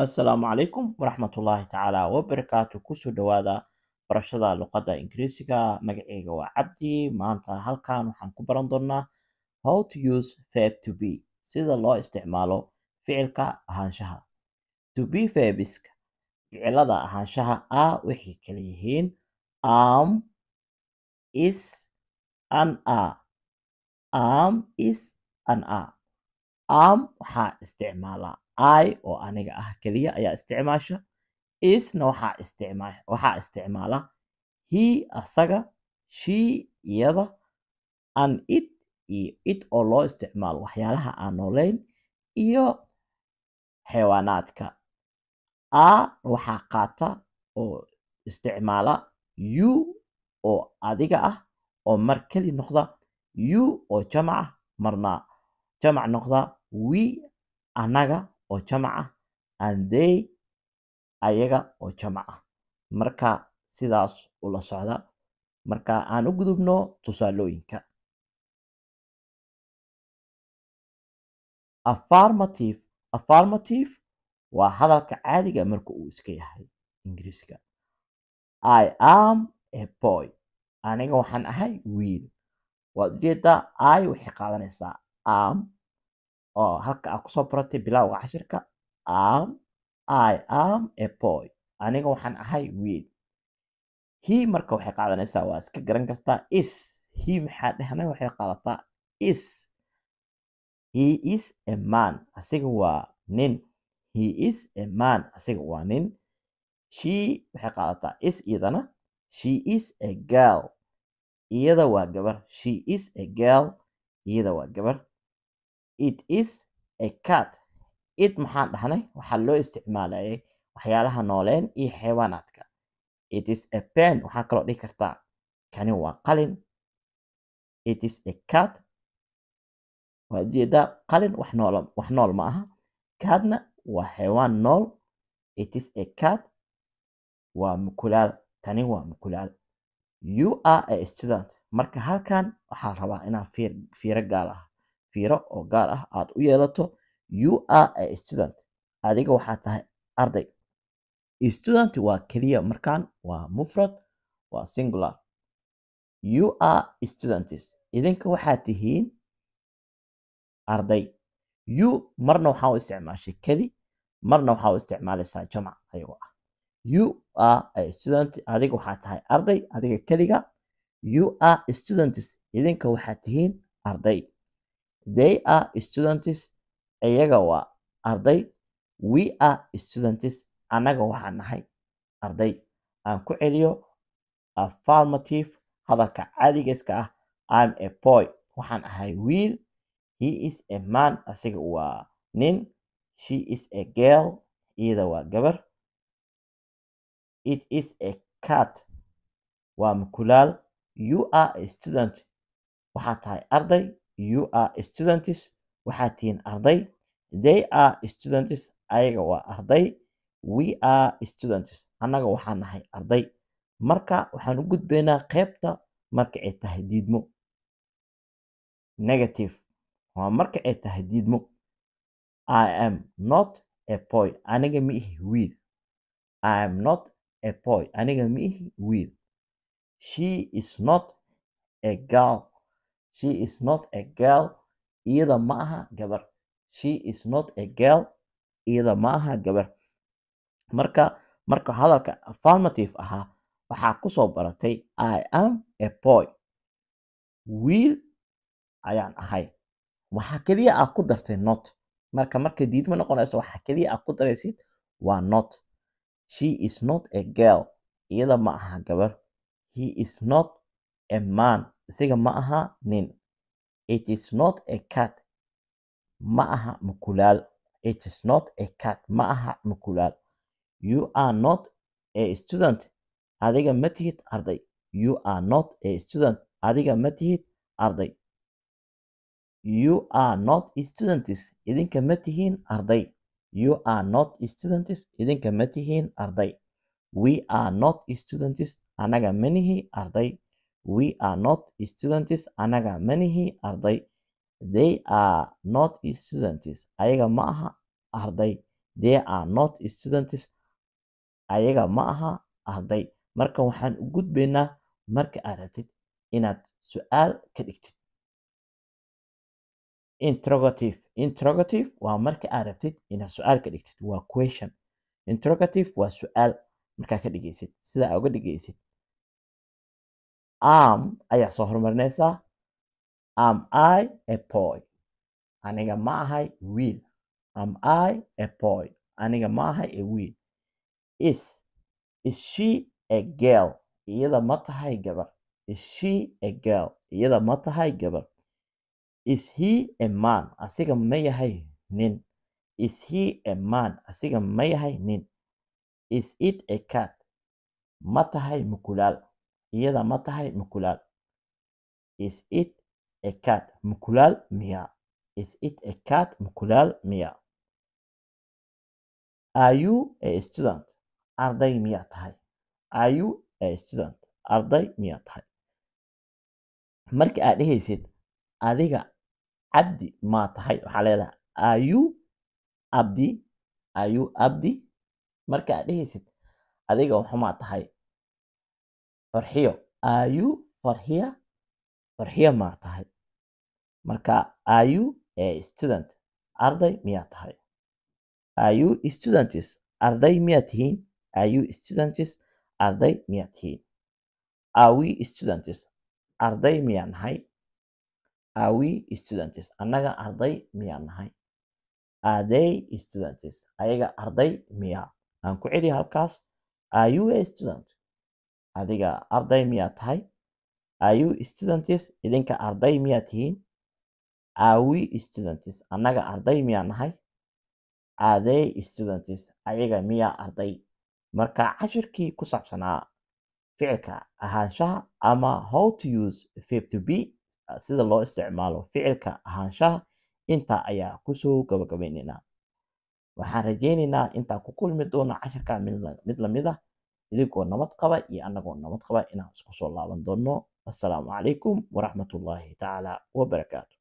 assalaamu calaykum waraxmatullaahi tacaala wabarakaatu kusoo dhawaada barashada luqadda ingiriisiga magaceyga waa cabdi maanta halkan waxaan ku baran doonaa how to use verb to be sida loo isticmaalo ficilka ahaanshaha to be verbiska ficilada ahaanshaha a waxay kala yihiin am is an a am is an a am waxaa isticmaalaa i oo aniga ah keliya ayaa isticmaasha isna waxaa isticmaala he asaga she iyada an it iyo it oo loo isticmaalo waxyaalaha aan noolayn iyo xayawaanaadka a waxaa qaata oo isticmaala u oo adiga ah oo mar keli noqda u oo jamaca marna jamac noqda wi anaga oo jamac ah and they ayaga oo jamac ah marka sidaas ula socda marka aan u gudubno tusaalooyinka affirmative affirmative waa hadalka caadiga ah marka uu iska yahay ingiriiska i am a boy aniga waxaan ahay wiil waad ujeedaa i waxay qaadanaysaa am oo halka aad kusoo baratay bilowga cashirka am i am a boy aniga waxaan ahay wiil he marka waxay qaadanaysaa waa iska garan kartaa is he maxaa dhehna waxay qaadataa is he is a man asiga waa nin he is a man asiga waa nin she waxay qaadataa is iyadana she is a girl iyada waa gabar she is a girl iyada waa gabar it is a cat it maxaan dhahnay waxaa loo isticmaalayay waxyaalaha nooleen iyo xeewaanaadka it is a pen waxaa kaloo dhihi kartaa kani waa qalin it is a cat waad ujeedaa qalin wax nool wax nool ma aha kaadna waa xeewaan nool it is a cat waa mukulaal tani waa mukulaal you are a student marka halkan waxaa rabaa inaan fiiro gaar ah fiiro oo gaar ah aad u yeelato you are a student adiga waxaa tahay arday student waa keliya markaan waa mufrad waa singular you are students idinka waxaa tihiin arday you marna waxaa u isticmaashay keli marna waxaa u isticmaalaysaa jamc ayagoo ah you are a student adiga waxaa tahay arday adiga keliga you are students idinka waxaa tihiin arday They are students. Iyaga waa arday. We are students. annaga waxaa nahay arday. Aan ku celiyo affirmative hadalka caadigeeska ah I'm a boy. Waxaan ahay wiil. He is a man. Asiga waa nin. She is a girl. Iyada waa gabar. It is a cat. Waa mukulaal. You are a student. Waxaad tahay arday. You are students. Waxaad tihiin arday. They are students. Ayaga waa arday. We are students. Annaga waxaan nahay arday. Marka waxaan u gudbaynaa qaybta marka ay tahay diidmo. Negative. Waa marka ay tahay diidmo. I am not a boy. Aniga ma ihi wiil. I am not a boy. Aniga ma ihi wiil. She is not a girl she is not a girl iyada ma aha gabar she is not a girl iyada ma aha gabar marka marka hadalka affirmative ahaa waxaa kusoo baratay i am a boy wiil ayaan ahay waxaa keliya aad ku dartay not marka marka diidma noqonayso waxaa keliya aad ku daraysid waa not she is not a girl iyada ma aha gabar he is not a man isaga ma aha nin it is not a cat ma aha mukulaal it is not a cat ma aha mukulaal you are not a student adiga ma tihid arday you are not a student adiga ma tihid arday you are not students idinka ma tihiin arday you are not students idinka ma tihiin arday we are not students anaga manihi arday We are not students. Anaga manihii arday. They are not students. Ayaga ma aha arday. They are not students. Ayaga ma aha arday. Marka waxaan u gudbaynaa marka aad rabtid inaad su-aal ka dhigtid. Interrogative. Interrogative waa marka aad rabtid inaad su-aal ka dhigtid. Waa question. Interrogative waa su-aal markaa ka dhigaysid. Sidaa uga dhigaysid am ayaa soo horumarinaysaa am i apoy aniga ma ahay wiil am i apoy aniga ma ahay awiil is is she a girl iyada ma tahay gabar is she a girl iyada ma tahay gabar is he a man asiga ma yahay nin is he a man asiga ma yahay nin is it a cat ma tahay mukulaal iyada ma tahay mukulaal is it a cat mukulaal miya is it a cat mukulaal miya ayu you a student arday miya tahay ayu you a student arday miya tahay marka aad dhehaysid adiga cabdi ma tahay waxaa leedahay ayu abdi ayu abdi marka aad dhehaysid adiga waxumaa tahay farxiyo ayu farxiya farxiya maa tahay marka ayu ee student arday miya tahay ayu students arday miya tihiin ayu students arday miya tihiin awi students arday miyaa nahay awi students annaga arday miyaa nahay adey students ayaga arday miyaa aan ku celi halkaas ayu student adiga arday miyaa tahay are you students idinka arday miyaa tihiin are we students annaga arday miyaa nahay are they students ayaga miyaa arday marka cashirkii ku saabsanaa ficilka ahaanshaha ama how to use fab to b sida loo isticmaalo ficilka ahaanshaha intaa ayaa kusoo gabagabaynaynaa waxaan rajaynaynaa intaan ku kulmi doono cashirka mid lamid ah idinkoo nabad qaba iyo annagoo nabad qaba inaan isku soo laaban doonno assalaamu calaykum waraxmatullaahi tacaala wabarakaatu